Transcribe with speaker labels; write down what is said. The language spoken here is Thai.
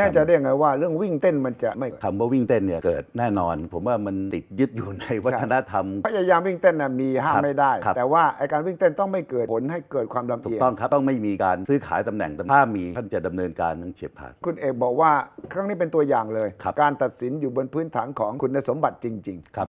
Speaker 1: แน่ใจได้ยังไงว่าเรื่องวิ่งเต้นมันจะไม่คำว่าวิ่งเต้นเนี่ยเกิดแน่นอน ผมว่ามันติดยึดอยู่ในวัฒนธรรมพ
Speaker 2: ยายามวิ่งเต้นนะมีห้ามไม่ได้แต่ว่าไอการวิ่งเต้นต้องไม่เกิดผลให้เกิดความลำเอียงถูกต้องครับต้องไม่มีการซื้อขายตำแหน่งถ้ามีท่านจะดำเนินการทั้งเฉียบขาดนคุณเอกบอกว่าครั้งนี้เป็นตัวอย่างเลยการตัดสินอยู่บนพื้นฐานของคุณสมบัติจริง ๆ